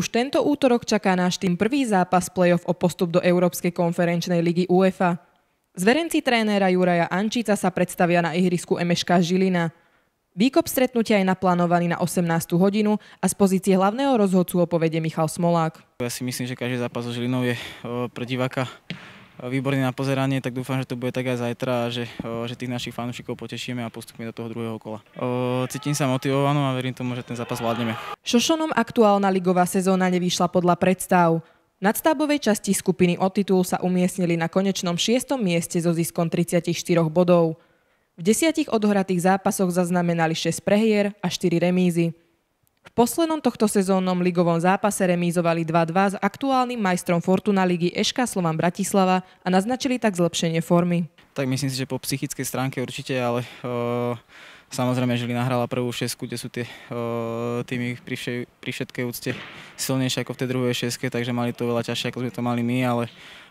Už tento útorok čaká náš tým prvý zápas play-off o postup do Európskej konferenčnej ligy UEFA. Zverenci trénera Juraja Ančíca sa predstavia na ihrisku Emeška Žilina. Výkop stretnutia je naplánovaný na 18. hodinu a z pozície hlavného rozhodcu opovede Michal Smolák. Ja si myslím, že každý zápas so Žilinou je pre diváka výborný na pozeranie, tak dúfam, že to bude tak aj zajtra a že, že tých našich fanúšikov potešíme a postupíme do toho druhého kola. Cítim sa motivovanú a verím tomu, že ten zápas vládneme. Šošonom aktuálna ligová sezóna nevyšla podľa predstav. nadstábovej časti skupiny o titul sa umiestnili na konečnom 6. mieste so ziskom 34 bodov. V desiatich odhratých zápasoch zaznamenali 6 prehier a 4 remízy. V poslednom tohto sezónnom ligovom zápase remízovali 2-2 s aktuálnym majstrom Fortuna ligy Eška Slovan Bratislava a naznačili tak zlepšenie formy. Tak myslím si, že po psychickej stránke určite, ale eh, samozrejme Žili nahrala prvú šesku, kde sú tie eh, týmy pri, všetkej úcte silnejšie ako v tej druhej šeske, takže mali to veľa ťažšie, ako sme to mali my, ale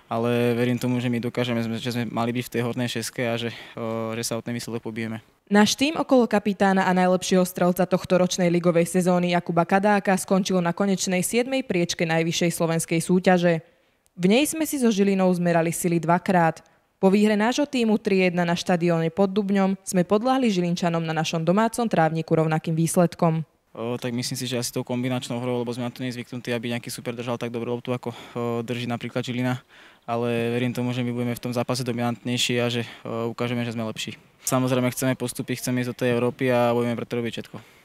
ale verím tomu, že my dokážeme, že sme mali byť v tej hornej šeske a že, eh, sa od tej výsledok pobijeme. Náš tým okolo kapitána a najlepšieho strelca tohto ročnej ligovej sezóny Jakuba Kadáka skončil na konečnej 7. priečke najvyššej slovenskej súťaže. V nej sme si so Žilinou zmerali sily dvakrát. Po výhre nášho týmu 3-1 na štadióne pod Dubňom sme podľahli Žilinčanom na našom domácom trávniku rovnakým výsledkom. tak myslím si, že asi tou kombinačnou hrou, lebo sme na to nezvyknutí, aby nejaký super držal tak dobrú loptu, ako drží napríklad Žilina ale verím tomu, že my budeme v tom zápase dominantnejší a že e, ukážeme, že sme lepší. Samozrejme chceme postupy, chceme ísť do tej Európy a budeme preto robiť všetko.